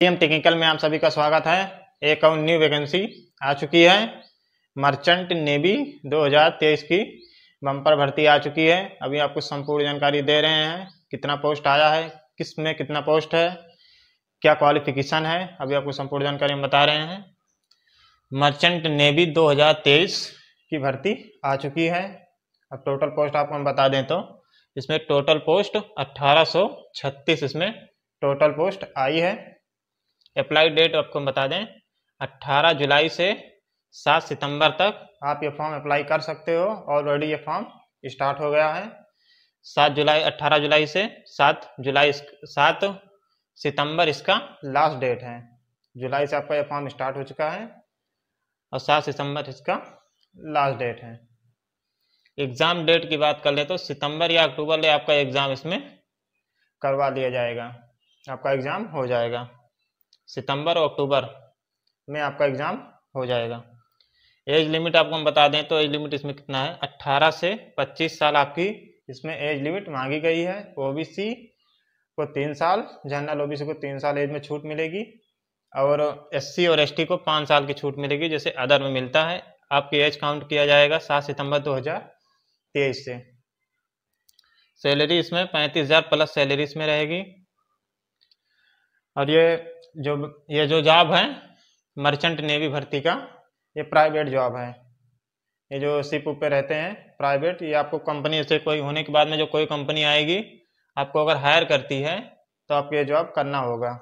team technical में आप सभी का स्वागत है एक और न्यू वैकेंसी आ चुकी है मर्चेंट नेवी 2023 की बम्पर भर्ती आ चुकी है अभी आपको संपूर्ण जानकारी दे रहे हैं कितना पोस्ट आया है किस में कितना पोस्ट है क्या क्वालिफिकेशन है अभी आपको संपूर्ण जानकारी हम बता रहे हैं मर्चेंट नेवी 2023 की भर्ती आ चुकी है अब टोटल पोस्ट आपको हम बता दें तो इसमें टोटल पोस्ट 1836 इसमें टोटल पोस्ट आई है अप्लाई डेट आपको बता दें 18 जुलाई से 7 सितंबर तक आप ये फॉर्म अप्लाई कर सकते हो ऑलरेडी ये फॉर्म स्टार्ट हो गया है 7 जुलाई 18 जुलाई से 7 जुलाई 7 सितंबर इसका लास्ट डेट है जुलाई से आपका ये फॉर्म स्टार्ट हो चुका है और सात सितंबर इसका लास्ट डेट है एग्ज़ाम डेट की बात कर ले तो सितंबर या अक्टूबर ले आपका एग्ज़ाम इसमें करवा दिया जाएगा आपका एग्ज़ाम हो जाएगा सितंबर और अक्टूबर में आपका एग्ज़ाम हो जाएगा एज लिमिट आपको हम बता दें तो एज लिमिट इसमें कितना है अट्ठारह से पच्चीस साल आपकी इसमें एज लिमिट मांगी गई है ओबीसी को तीन साल जनरल ओबीसी को तीन साल एज में छूट मिलेगी और एससी और एसटी को पाँच साल की छूट मिलेगी जैसे अदर में मिलता है आपकी एज काउंट किया जाएगा सात सितंबर दो से सैलरी इसमें पैंतीस हज़ार प्लस सैलरी इसमें रहेगी और ये जो ये जो जॉब है मर्चेंट नेवी भर्ती का ये प्राइवेट जॉब है ये जो सिप पे रहते हैं प्राइवेट ये आपको कंपनी से कोई होने के बाद में जो कोई कंपनी आएगी आपको अगर हायर करती है तो आपको ये जॉब करना होगा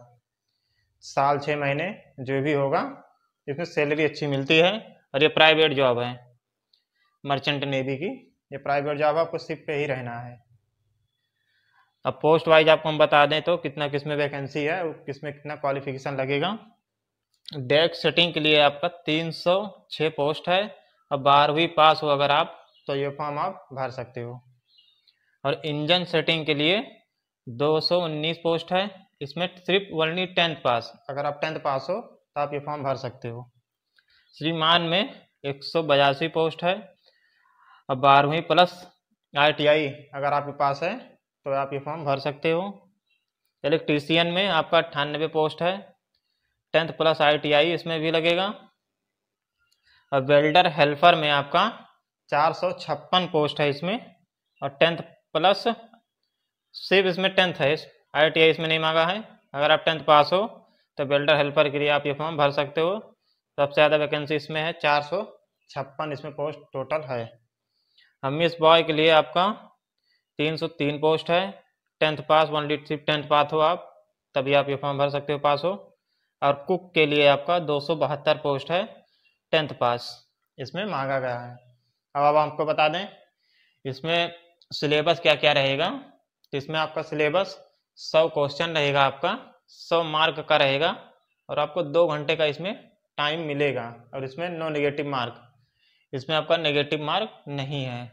साल छः महीने जो भी होगा इसमें सैलरी अच्छी मिलती है और ये प्राइवेट जॉब है मर्चेंट नेवी की ये प्राइवेट जॉब आपको सिप पे ही रहना है अब पोस्ट वाइज आपको हम बता दें तो कितना किस में वैकेंसी है किस में कितना क्वालिफिकेशन लगेगा डेस्क सेटिंग के लिए आपका 306 पोस्ट है और बारहवीं पास हो अगर आप तो ये फॉर्म आप भर सकते हो और इंजन सेटिंग के लिए 219 पोस्ट है इसमें सिर्फ वर्नी टेंथ पास अगर आप टेंथ पास हो तो आप ये फॉर्म भर सकते हो श्रीमान में एक पोस्ट है और बारहवीं प्लस आई अगर आपके पास है तो आप ये फॉर्म भर सकते हो इलेक्ट्रीसियन में आपका अट्ठानबे पोस्ट है टेंथ प्लस आईटीआई इसमें भी लगेगा और वेल्डर हेल्पर में आपका चार सौ छप्पन पोस्ट है इसमें और टेंथ प्लस सिर्फ इसमें टेंथ है आई इसमें नहीं मांगा है अगर आप टेंथ पास हो तो वेल्डर हेल्पर के लिए आप ये फॉर्म भर सकते हो सबसे ज़्यादा वैकेंसी इसमें है चार सौ छप्पन इसमें पोस्ट टोटल है मिस बॉय के लिए आपका तीन सौ तीन पोस्ट है टेंथ पास ओनली सिर्फ टेंथ पास हो आप तभी आप ये फॉर्म भर सकते हो पास हो और कुक के लिए आपका दो सौ बहत्तर पोस्ट है टेंथ पास इसमें मांगा गया है अब आप आपको बता दें इसमें सिलेबस क्या क्या रहेगा तो इसमें आपका सिलेबस सौ क्वेश्चन रहेगा आपका सौ मार्क का रहेगा और आपको दो घंटे का इसमें टाइम मिलेगा और इसमें नो नेगेटिव मार्क इसमें आपका नेगेटिव मार्क नहीं है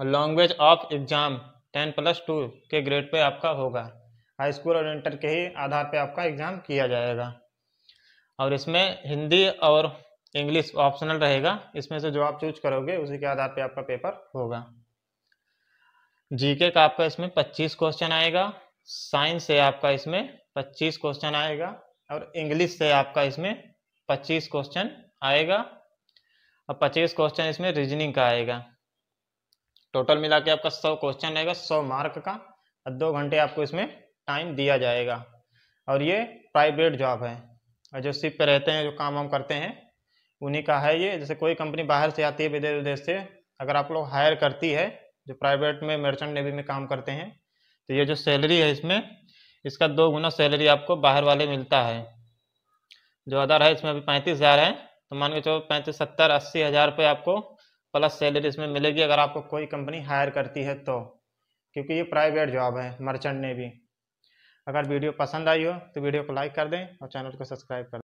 language of exam ten plus two के ग्रेड पे आपका होगा हाई स्कूल और इंटर के ही आधार पे आपका एग्ज़ाम किया जाएगा और इसमें हिंदी और इंग्लिश ऑप्शनल रहेगा इसमें से जो आप चूज करोगे उसी के आधार पे आपका पेपर होगा जीके का आपका इसमें 25 क्वेश्चन आएगा साइंस से आपका इसमें 25 क्वेश्चन आएगा और इंग्लिश से आपका इसमें 25 क्वेश्चन आएगा और 25 क्वेश्चन इसमें रीजनिंग का आएगा टोटल मिला के आपका सौ क्वेश्चन रहेगा सौ मार्क का और दो घंटे आपको इसमें टाइम दिया जाएगा और ये प्राइवेट जॉब है और जो सिप पे रहते हैं जो काम वाम करते हैं उन्हीं का है ये जैसे कोई कंपनी बाहर से आती है विदेश विदेश से अगर आप लोग हायर करती है जो प्राइवेट में मर्चेंट नेवी में काम करते हैं तो ये जो सैलरी है इसमें इसका दो गुना सैलरी आपको बाहर वाले मिलता है जो अदर है इसमें अभी पैंतीस हज़ार है तो मान के चलो पैंतीस सत्तर अस्सी हज़ार रुपये आपको प्लस सैलरी इसमें मिलेगी अगर आपको कोई कंपनी हायर करती है तो क्योंकि ये प्राइवेट जॉब है मर्चेंट ने भी अगर वीडियो पसंद आई हो तो वीडियो को लाइक कर दें और चैनल को सब्सक्राइब कर